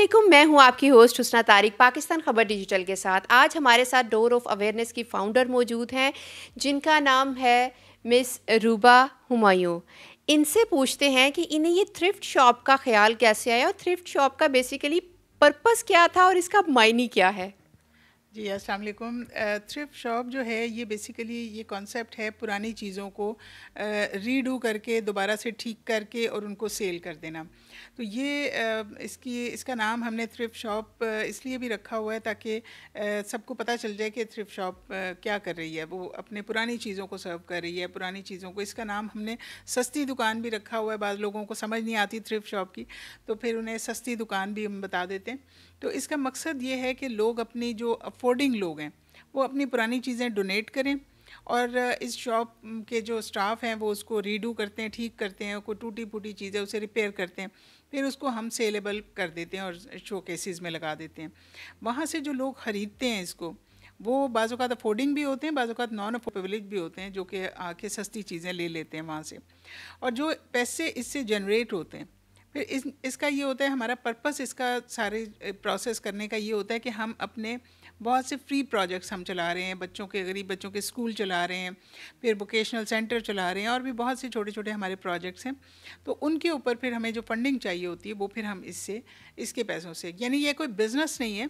असलम मैं हूं आपकी होस्ट हुसना तारिक पाकिस्तान ख़बर डिजिटल के साथ आज हमारे साथ डोर ऑफ अवेयरनेस की फाउंडर मौजूद हैं जिनका नाम है मिस रूबा हुमायूं इनसे पूछते हैं कि इन्हें ये थ्रिफ्ट शॉप का ख्याल कैसे आया और थ्रिफ्ट शॉप का बेसिकली पर्पस क्या था और इसका मायने क्या है जी अस्सलाम थ्रिफ्ट शॉप जो है ये बेसिकली ये कॉन्सेप्ट है पुरानी चीज़ों को रीडू करके दोबारा से ठीक करके और उनको सेल कर देना तो ये इसकी इसका नाम हमने थ्रिफ्ट शॉप इसलिए भी रखा हुआ है ताकि सबको पता चल जाए कि थ्रिफ्ट शॉप क्या कर रही है वो अपने पुरानी चीज़ों को सर्व कर रही है पुरानी चीज़ों को इसका नाम हमने सस्ती दुकान भी रखा हुआ है बाद लोगों को समझ नहीं आती थ्रिफ्ट शॉप की तो फिर उन्हें सस्ती दुकान भी हम बता देते हैं तो इसका मकसद ये है कि लोग अपनी जो अफोर्डिंग लोग हैं वो अपनी पुरानी चीज़ें डोनेट करें और इस शॉप के जो स्टाफ हैं वो उसको रीडू करते हैं ठीक करते हैं कोई टूटी फूटी चीज़ें उसे रिपेयर करते हैं फिर उसको हम सेलेबल कर देते हैं और शो केसेस में लगा देते हैं वहाँ से जो लोग ख़रीदते हैं इसको वो बाज़ात अफोर्डिंग भी होते हैं बाज़ात नॉन अफोर्डेबल भी होते हैं जो कि आके सस्ती चीज़ें ले लेते हैं वहाँ से और जो पैसे इससे जनरेट होते हैं फिर इस इसका ये होता है हमारा पर्पस इसका सारे प्रोसेस करने का ये होता है कि हम अपने बहुत से फ्री प्रोजेक्ट्स हम चला रहे हैं बच्चों के गरीब बच्चों के स्कूल चला रहे हैं फिर वोकेशनल सेंटर चला रहे हैं और भी बहुत से छोटे छोटे हमारे प्रोजेक्ट्स हैं तो उनके ऊपर फिर हमें जो फंडिंग चाहिए होती है वो फिर हम इससे इसके पैसों से यानी ये कोई बिज़नेस नहीं है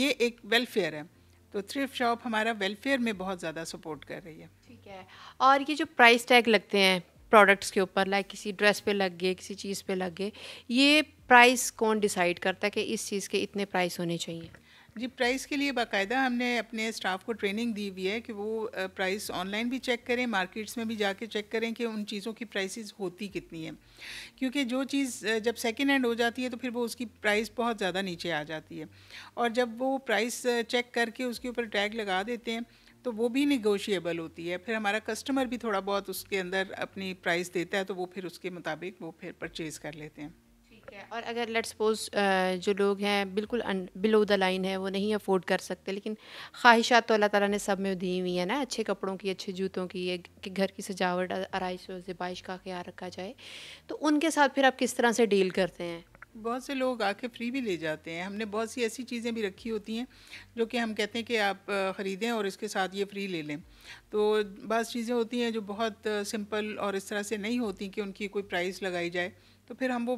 ये एक वेलफेयर है तो थ्रिफ्ट शॉप हमारा वेलफेयर में बहुत ज़्यादा सपोर्ट कर रही है ठीक है और ये जो प्राइस टैग लगते हैं प्रोडक्ट्स के ऊपर लाइक किसी ड्रेस पे लग गए किसी चीज़ पे लग गए ये प्राइस कौन डिसाइड करता है कि इस चीज़ के इतने प्राइस होने चाहिए जी प्राइस के लिए बाकायदा हमने अपने स्टाफ को ट्रेनिंग दी हुई है कि वो प्राइस ऑनलाइन भी चेक करें मार्केट्स में भी जाके चेक करें कि उन चीज़ों की प्राइसेस होती कितनी है क्योंकि जो चीज़ जब सेकेंड हैंड हो जाती है तो फिर वो उसकी प्राइस बहुत ज़्यादा नीचे आ जाती है और जब वो प्राइस चेक करके उसके ऊपर टैग लगा देते हैं तो वो भी निगोशिएबल होती है फिर हमारा कस्टमर भी थोड़ा बहुत उसके अंदर अपनी प्राइस देता है तो वो फिर उसके मुताबिक वो फिर परचेज़ कर लेते हैं ठीक है और अगर लेट्स सपोज जो लोग हैं बिल्कुल बिलो द लाइन है वो नहीं अफोर्ड कर सकते लेकिन ख्वाहिशात तो अल्लाह ताला ने सब में दी हुई है ना अच्छे कपड़ों की अच्छे जूतों की कि घर की सजावट आरइश और जबाइश का ख्याल रखा जाए तो उनके साथ फिर आप किस तरह से डील करते हैं बहुत से लोग आके फ्री भी ले जाते हैं हमने बहुत सी ऐसी चीज़ें भी रखी होती हैं जो कि हम कहते हैं कि आप ख़रीदें और इसके साथ ये फ्री ले लें तो बस चीज़ें होती हैं जो बहुत सिंपल और इस तरह से नहीं होती कि उनकी कोई प्राइस लगाई जाए तो फिर हम वो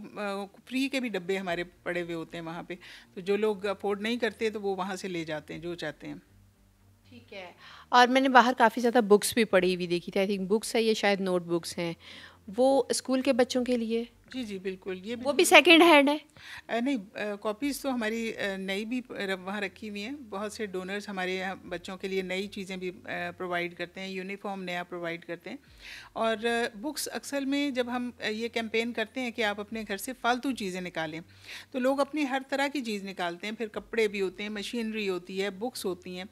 फ्री के भी डब्बे हमारे पड़े हुए होते हैं वहाँ पे तो जो लोग अफोर्ड नहीं करते तो वो वहाँ से ले जाते हैं जो चाहते हैं ठीक है और मैंने बाहर काफ़ी ज़्यादा बुक्स भी पढ़ी हुई देखी थी आई थिंक बुक्स है ये शायद नोट बुक्स हैं वो स्कूल के बच्चों के लिए जी जी बिल्कुल ये भी वो भी सेकंड हैंड है नहीं कॉपीज़ तो हमारी नई भी वहाँ रखी हुई हैं बहुत से डोनर्स हमारे बच्चों के लिए नई चीज़ें भी प्रोवाइड करते हैं यूनिफॉर्म नया प्रोवाइड करते हैं और बुक्स अक्सर में जब हम ये कैंपेन करते हैं कि आप अपने घर से फालतू चीज़ें निकालें तो लोग अपनी हर तरह की चीज़ निकालते हैं फिर कपड़े भी होते हैं मशीनरी होती है बुक्स होती हैं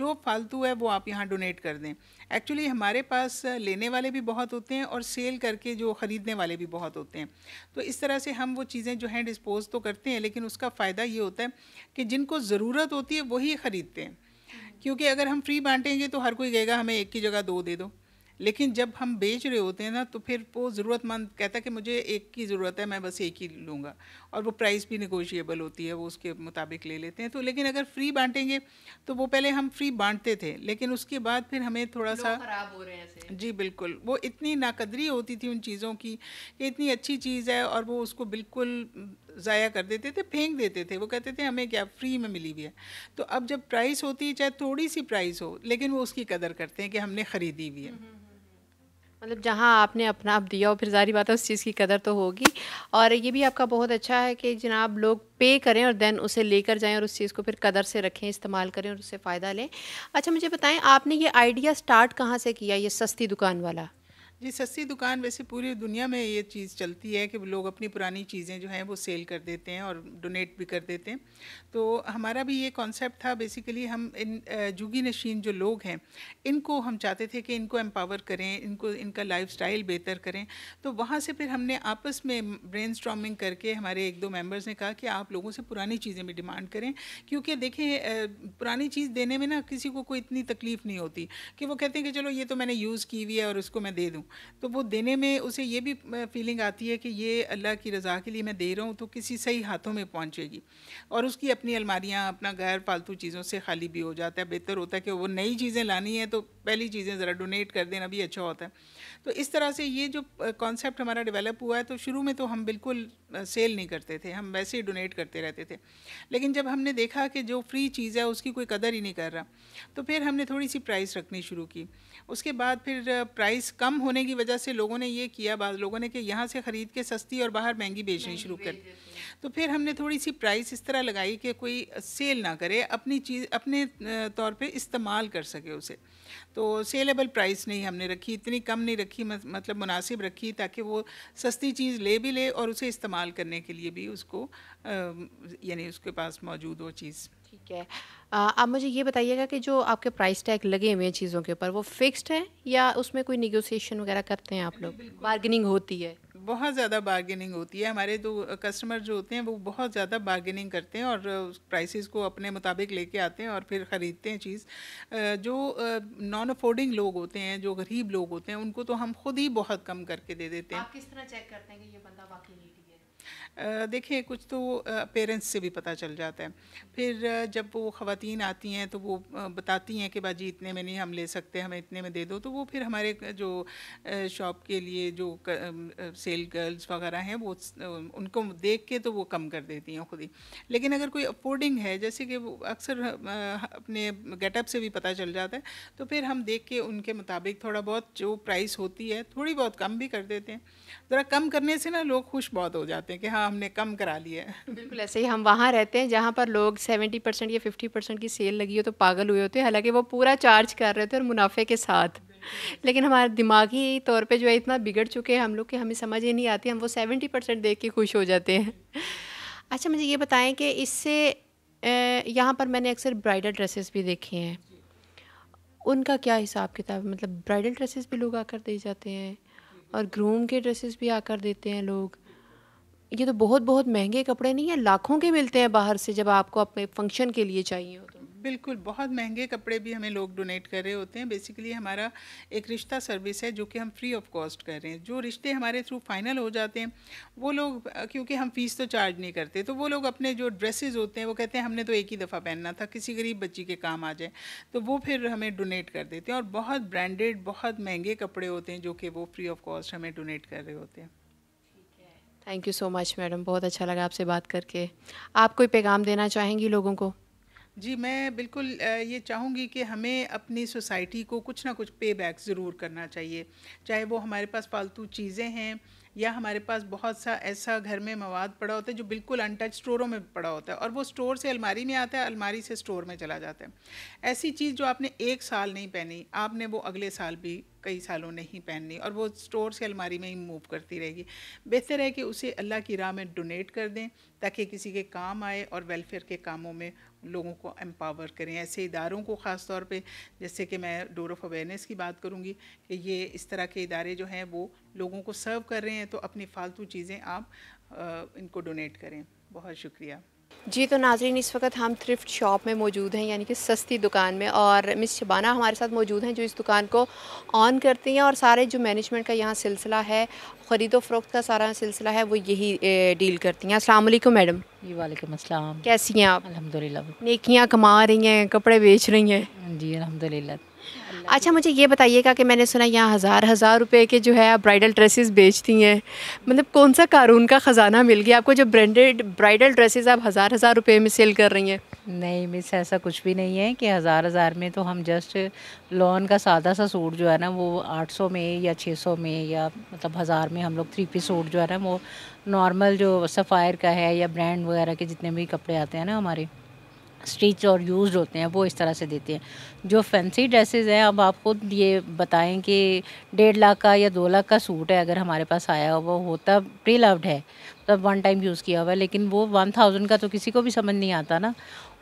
जो फालतू है वो आप यहाँ डोनेट कर दें एक्चुअली हमारे पास लेने वाले भी बहुत होते हैं और सेल करके जो ख़रीदने वाले भी बहुत होते हैं तो इस तरह से हम वो चीज़ें जो हैं डिस्पोज तो करते हैं लेकिन उसका फ़ायदा ये होता है कि जिनको ज़रूरत होती है वही ख़रीदते हैं क्योंकि अगर हम फ्री बांटेंगे तो हर कोई कहेगा हमें एक की जगह दो दे दो लेकिन जब हम बेच रहे होते हैं ना तो फिर वो ज़रूरतमंद कहता है कि मुझे एक की ज़रूरत है मैं बस एक ही लूँगा और वो प्राइस भी निगोशिएबल होती है वो उसके मुताबिक ले लेते हैं तो लेकिन अगर फ्री बांटेंगे तो वो पहले हम फ्री बांटते थे लेकिन उसके बाद फिर हमें थोड़ा सा खराब हो रहे हैं जी बिल्कुल वो इतनी नाकदरी होती थी उन चीज़ों की कि इतनी अच्छी चीज़ है और वो उसको बिल्कुल ज़ाया कर देते थे फेंक देते थे वो कहते थे हमें क्या फ्री में मिली हुई है तो अब जब प्राइस होती है चाहे थोड़ी सी प्राइस हो लेकिन वो उसकी कदर करते हैं कि हमने ख़रीदी हुई है हम्म, हम्म, हम्म। मतलब जहाँ आपने अपना आप दिया और फिर जारी बात है उस चीज़ की कदर तो होगी और ये भी आपका बहुत अच्छा है कि जनाब लोग पे करें और देन उसे लेकर जाएं और उस चीज़ को फिर कदर से रखें इस्तेमाल करें और उससे फ़ायदा लें अच्छा मुझे बताएं आपने ये आइडिया स्टार्ट कहाँ से किया ये सस्ती दुकान वाला जी सस्ती दुकान वैसे पूरी दुनिया में ये चीज़ चलती है कि लोग अपनी पुरानी चीज़ें जो हैं वो सेल कर देते हैं और डोनेट भी कर देते हैं तो हमारा भी ये कॉन्सेप्ट था बेसिकली हम इन जुगी नशीन जो लोग हैं इनको हम चाहते थे कि इनको एम्पावर करें इनको इनका लाइफ बेहतर करें तो वहाँ से फिर हमने आपस में ब्रेन करके हमारे एक दो मेम्बर्स ने कहा कि आप लोगों से पुरानी चीज़ें भी डिमांड करें क्योंकि देखें पुरानी चीज़ देने में ना किसी को कोई इतनी तकलीफ़ नहीं होती कि वो कहते हैं कि चलो ये तो मैंने यूज़ की हुई है और उसको मैं दे दूँ तो वो देने में उसे ये भी फीलिंग आती है कि ये अल्लाह की रज़ा के लिए मैं दे रहा हूँ तो किसी सही हाथों में पहुँचेगी और उसकी अपनी अलमारियाँ अपना गैर फालतू चीज़ों से खाली भी हो जाता है बेहतर होता है कि वो नई चीज़ें लानी है तो पहली चीज़ें ज़रा डोनेट कर देना भी अच्छा होता है तो इस तरह से ये जो कॉन्सेप्ट हमारा डेवलप हुआ है तो शुरू में तो हम बिल्कुल सेल नहीं करते थे हम वैसे ही डोनेट करते रहते थे लेकिन जब हमने देखा कि जो फ्री चीज़ है उसकी कोई कदर ही नहीं कर रहा तो फिर हमने थोड़ी सी प्राइस रखनी शुरू की उसके बाद फिर प्राइस कम होने होने की वजह से लोगों ने ये किया बाद लोगों ने कि यहाँ से ख़रीद के सस्ती और बाहर महंगी बेचनी शुरू कर तो फिर हमने थोड़ी सी प्राइस इस तरह लगाई कि कोई सेल ना करे अपनी चीज़ अपने तौर पे इस्तेमाल कर सके उसे तो सेलेबल प्राइस नहीं हमने रखी इतनी कम नहीं रखी मतलब मुनासिब रखी ताकि वो सस्ती चीज़ ले भी ले और उसे इस्तेमाल करने के लिए भी उसको यानी उसके पास मौजूद हो चीज़ ठीक है आप मुझे ये बताइएगा कि जो आपके प्राइस टैग लगे हुए हैं चीज़ों के ऊपर वो फिक्स्ड है या उसमें कोई निगोसिएशन वगैरह करते हैं आप लोग बार्गेनिंग होती है बहुत ज़्यादा बार्गेनिंग होती है हमारे जो कस्टमर जो होते हैं वो बहुत ज़्यादा बार्गेनिंग करते हैं और प्राइसेस को अपने मुताबिक लेके आते हैं और फिर ख़रीदते हैं चीज़ जो नॉन अफोर्डिंग लोग होते हैं जो गरीब लोग होते हैं उनको तो हम खुद ही बहुत कम करके दे देते हैं आप किस तरह चेक करते हैं कि ये बंदा वाकई देखें कुछ तो पेरेंट्स से भी पता चल जाता है फिर जब वो ख़वान आती हैं तो वो बताती हैं कि बाजी इतने में नहीं हम ले सकते हमें इतने में दे दो तो वो फिर हमारे जो शॉप के लिए जो सेल गर्ल्स वगैरह हैं वो उनको देख के तो वो कम कर देती हैं खुद ही लेकिन अगर कोई अफोर्डिंग है जैसे कि वो अक्सर अपने गेटअप से भी पता चल जाता है तो फिर हम देख के उनके मुताबिक थोड़ा बहुत जो प्राइस होती है थोड़ी बहुत कम भी कर देते हैं ज़रा कम करने से ना लोग खुश बहुत हो जाते हैं कि हाँ हमने कम करा लिए बिल्कुल ऐसे ही हम वहाँ रहते हैं जहाँ पर लोग सेवेंटी परसेंट या फिफ्टी परसेंट की सेल लगी हो तो पागल हुए होते हैं हालांकि वो पूरा चार्ज कर रहे थे और मुनाफे के साथ लेकिन हमारे दिमागी तौर पे जो है इतना बिगड़ चुके हैं हम लोग कि हमें समझ ही नहीं आती हम वो सेवेंटी परसेंट देख के खुश हो जाते हैं अच्छा मुझे ये बताएं कि इससे यहाँ पर मैंने अक्सर ब्राइडल ड्रेसेस भी देखे हैं उनका क्या हिसाब किताब मतलब ब्राइडल ड्रेसेस भी लोग आकर दे जाते हैं और ग्रूम के ड्रेसेस भी आकर देते हैं लोग ये तो बहुत बहुत महंगे कपड़े नहीं है लाखों के मिलते हैं बाहर से जब आपको अपने फंक्शन के लिए चाहिए हो तो बिल्कुल बहुत महंगे कपड़े भी हमें लोग डोनेट कर रहे होते हैं बेसिकली हमारा एक रिश्ता सर्विस है जो कि हम फ्री ऑफ कॉस्ट कर रहे हैं जो रिश्ते हमारे थ्रू फाइनल हो जाते हैं वो लोग क्योंकि हम फीस तो चार्ज नहीं करते तो वो लोग अपने जो ड्रेसेस होते हैं वो कहते हैं हमने तो एक ही दफ़ा पहनना था किसी गरीब बच्ची के काम आ जाए तो वो फिर हमें डोनेट कर देते हैं और बहुत ब्रांडेड बहुत महंगे कपड़े होते हैं जो कि वो फ्री ऑफ कॉस्ट हमें डोनेट कर रहे होते हैं thank you so much madam बहुत अच्छा लगा आपसे बात करके आप कोई पैगाम देना चाहेंगी लोगों को जी मैं बिल्कुल ये चाहूँगी कि हमें अपनी सोसाइटी को कुछ ना कुछ पे बैक ज़रूर करना चाहिए चाहे वो हमारे पास फालतू चीज़ें हैं या हमारे पास बहुत सा ऐसा घर में मवाद पड़ा होता है जो बिल्कुल अनटच स्टोरों में पड़ा होता है और वो स्टोर से अलमारी में आता है अलमारी से स्टोर में चला जाता है ऐसी चीज़ जो आपने एक साल नहीं पहनी आपने वो अगले साल भी कई सालों नहीं पहननी और वो स्टोर से अलमारी में ही मूव करती रहेगी बेहतर है कि उसे अल्लाह की राह में डोनेट कर दें ताकि किसी के काम आए और वेलफेयर के कामों में लोगों को एम्पावर करें ऐसे इदारों को ख़ास तौर पे जैसे कि मैं डोर ऑफ अवेयरनेस की बात करूँगी कि ये इस तरह के इदारे जो हैं वो लोगों को सर्व कर रहे हैं तो अपनी फ़ालतू चीज़ें आप आ, इनको डोनेट करें बहुत शुक्रिया जी तो नाजरीन इस वक्त हम थ्रिफ्ट शॉप में मौजूद हैं यानी कि सस्ती दुकान में और मिस शबाना हमारे साथ मौजूद हैं जो इस दुकान को ऑन करती हैं और सारे जो मैनेजमेंट का यहाँ सिलसिला है ख़रीदो फ़रोख्त का सारा सिलसिला है वो यही डील करती हैं असल मैडम जी वालेकुम अस्सलाम कैसी हैं आप अलहमदिल्ला नेकियाँ कमा रही हैं कपड़े बेच रही हैं जी अलहमदिल्ला अच्छा मुझे ये बताइएगा कि मैंने सुना यहाँ हज़ार हज़ार रुपए के जो है आप ब्राइडल ड्रेसेस बेचती हैं मतलब कौन सा कानून का ख़जाना मिल गया आपको जो ब्रांडेड ब्राइडल ड्रेसेस आप हज़ार हज़ार रुपए में सेल कर रही हैं नहीं मिस ऐसा कुछ भी नहीं है कि हज़ार हज़ार में तो हम जस्ट लॉन का सादा सा सूट जो है ना वो आठ सौ में या छः सौ में या मतलब हज़ार में हम लोग थ्री पीस सूट जो है ना वो नॉर्मल जो सफ़ायर का है या ब्रांड वगैरह के जितने भी कपड़े आते हैं ना हमारे स्टिच और यूज़ होते हैं वो इस तरह से देते हैं जो फैंसी ड्रेसेस हैं अब आप खुद ये बताएं कि डेढ़ लाख का या दो लाख का सूट है अगर हमारे पास आया हुआ वो होता प्री लव्ड है मतलब वन टाइम यूज़ किया हुआ है लेकिन वो वन थाउजेंड का तो किसी को भी समझ नहीं आता ना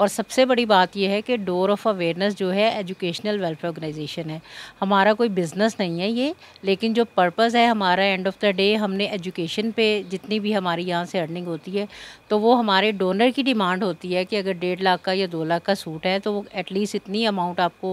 और सबसे बड़ी बात यह है कि डोर ऑफ अवेयरनेस जो है एजुकेशनल वेलफेयर ऑर्गेनाइजेशन है हमारा कोई बिज़नेस नहीं है ये लेकिन जो पर्पज़ है हमारा एंड ऑफ द डे हमने एजुकेशन पे जितनी भी हमारी यहाँ से अर्निंग होती है तो वो हमारे डोनर की डिमांड होती है कि अगर डेढ़ लाख का या दो लाख का सूट है तो वो एटलीस्ट इतनी अमाउंट आप आपको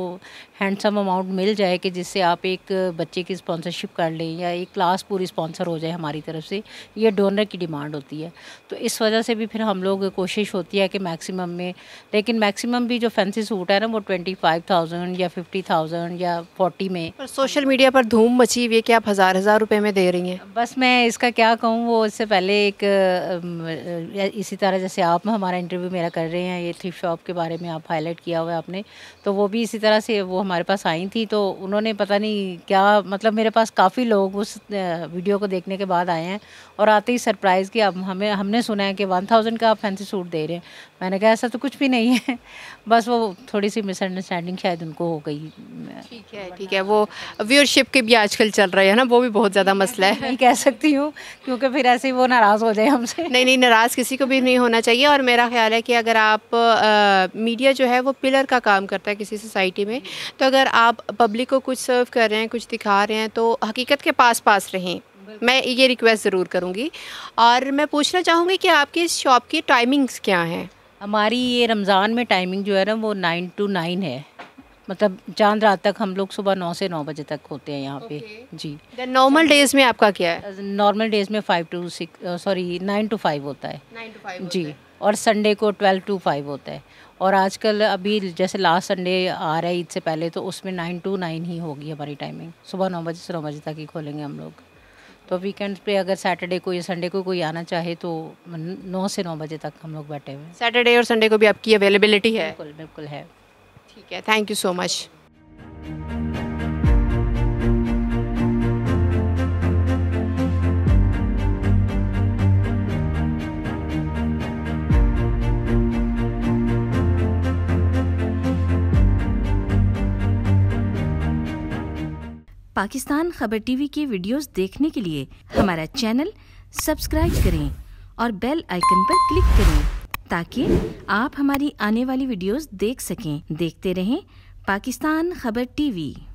हैंडसम अमाउंट मिल जाए कि जिससे आप एक बच्चे की स्पॉन्सरशिप कर लें या एक क्लास पूरी स्पॉन्सर हो जाए हमारी तरफ से ये डोनर की डिमांड होती है तो इस वजह से भी फिर हम लोग कोशिश होती है कि मैक्सिमम में लेकिन मैक्सिमम भी जो फैंसी सूट है ना वो ट्वेंटी फाइव थाउजेंड या फिफ्टी थाउजेंड या फोर्टी में पर सोशल मीडिया पर धूम मची हुई है कि आप हज़ार हज़ार रुपये में दे रही हैं बस मैं इसका क्या कहूँ वो इससे पहले एक इसी तरह जैसे आप हमारा इंटरव्यू मेरा कर रहे हैं ये थ्रिफ्ट शॉप के बारे में आप हाईलाइट किया हुआ है आपने तो वो भी किसी तरह से वो हमारे पास आई थी तो उन्होंने पता नहीं क्या मतलब मेरे पास काफ़ी लोग उस वीडियो को देखने के बाद आए हैं और आते ही सरप्राइज़ कि अब हमें हमने सुना है कि वन थाउजेंड का आप फैंसी सूट दे रहे हैं मैंने कहा ऐसा तो कुछ भी नहीं है बस वो थोड़ी सी मिसअंडरस्टैंडिंग शायद उनको हो गई ठीक है ठीक है वो व्यूअरशिप के भी आजकल चल रहे हैं ना वो भी बहुत ज़्यादा मसला है नहीं कह सकती हूँ क्योंकि फिर ऐसे ही वो नाराज़ हो जाए हमसे नहीं नहीं नाराज़ किसी को भी नहीं होना चाहिए और मेरा ख्याल है कि अगर आप आ, मीडिया जो है वो पिलर का काम करता है किसी सोसाइटी में तो अगर आप पब्लिक को कुछ सर्व कर रहे हैं कुछ दिखा रहे हैं तो हकीकत के पास पास रहें मैं ये रिक्वेस्ट ज़रूर करूँगी और मैं पूछना चाहूँगी कि आपकी इस शॉप की टाइमिंग्स क्या हैं हमारी ये रमज़ान में टाइमिंग जो है ना वो नाइन टू नाइन है मतलब चांद रात तक हम लोग सुबह नौ से नौ बजे तक होते हैं यहाँ okay. पे जी नॉर्मल डेज में आपका क्या है नॉर्मल uh, डेज में five to six sorry nine to five होता है नाइन टू फाइव जी और संडे को ट्वेल्व टू फाइव होता है और आजकल अभी जैसे लास्ट संडे आ रहा है ईद से पहले तो उसमें नाइन टू नाइन ही होगी हमारी टाइमिंग सुबह नौ बजे से नौ बजे तक ही खोलेंगे हम लोग तो वीकेंड पे अगर सैटरडे को या संडे को कोई आना चाहे तो नौ से नौ बजे तक हम लोग बैठे हुए हैं सैटरडे और संडे को भी आपकी अवेलेबिलिटी है बिल्कुल बिल्कुल है ठीक है thank you so much Pakistan Khabar TV के वीडियोस देखने के लिए हमारा चैनल सब्सक्राइब करें और बेल आइकन पर क्लिक करें ताकि आप हमारी आने वाली वीडियोस देख सकें देखते रहें पाकिस्तान खबर टीवी